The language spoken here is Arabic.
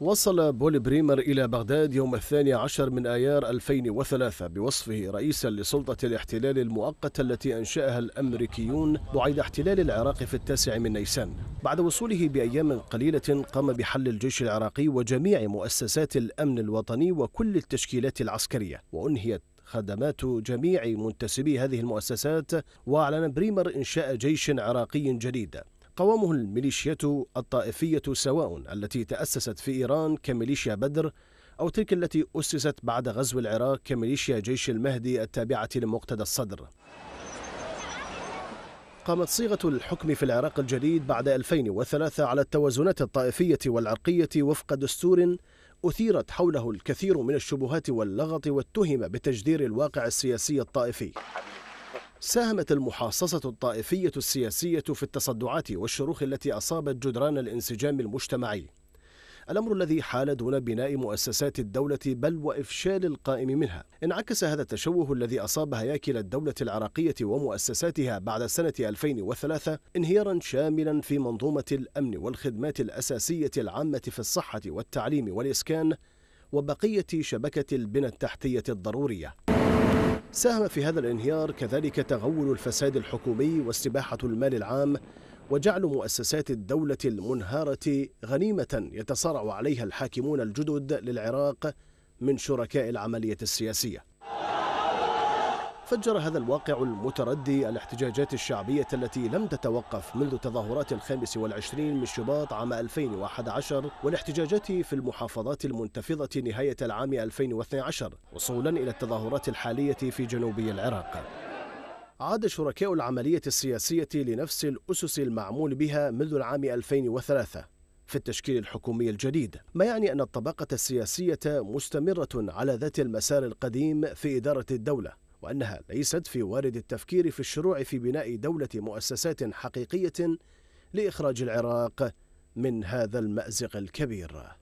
وصل بول بريمر إلى بغداد يوم الثاني عشر من آيار 2003 بوصفه رئيسا لسلطة الاحتلال المؤقتة التي أنشأها الأمريكيون بعد احتلال العراق في التاسع من نيسان بعد وصوله بأيام قليلة قام بحل الجيش العراقي وجميع مؤسسات الأمن الوطني وكل التشكيلات العسكرية وأنهيت خدمات جميع منتسبي هذه المؤسسات وأعلن بريمر إنشاء جيش عراقي جديد قوامه الميليشيات الطائفية سواء التي تأسست في إيران كميليشيا بدر أو تلك التي أسست بعد غزو العراق كميليشيا جيش المهدي التابعة لمقتدى الصدر قامت صيغة الحكم في العراق الجديد بعد 2003 على التوازنات الطائفية والعرقية وفق دستور أثيرت حوله الكثير من الشبهات واللغط واتهم بتجدير الواقع السياسي الطائفي ساهمت المحاصصة الطائفية السياسية في التصدعات والشروخ التي أصابت جدران الانسجام المجتمعي الأمر الذي حال دون بناء مؤسسات الدولة بل وإفشال القائم منها انعكس هذا التشوه الذي أصاب هياكل الدولة العراقية ومؤسساتها بعد سنة 2003 انهيارا شاملا في منظومة الأمن والخدمات الأساسية العامة في الصحة والتعليم والإسكان وبقية شبكة البنى التحتية الضرورية ساهم في هذا الانهيار كذلك تغول الفساد الحكومي واستباحة المال العام وجعل مؤسسات الدولة المنهارة غنيمة يتصارع عليها الحاكمون الجدد للعراق من شركاء العملية السياسية فجر هذا الواقع المتردي الاحتجاجات الشعبية التي لم تتوقف منذ تظاهرات الخامس والعشرين من شباط عام 2011 والاحتجاجات في المحافظات المنتفضة نهاية العام 2012 وصولا إلى التظاهرات الحالية في جنوبي العراق عاد شركاء العملية السياسية لنفس الأسس المعمول بها منذ العام 2003 في التشكيل الحكومي الجديد ما يعني أن الطبقة السياسية مستمرة على ذات المسار القديم في إدارة الدولة وأنها ليست في وارد التفكير في الشروع في بناء دولة مؤسسات حقيقية لإخراج العراق من هذا المأزق الكبير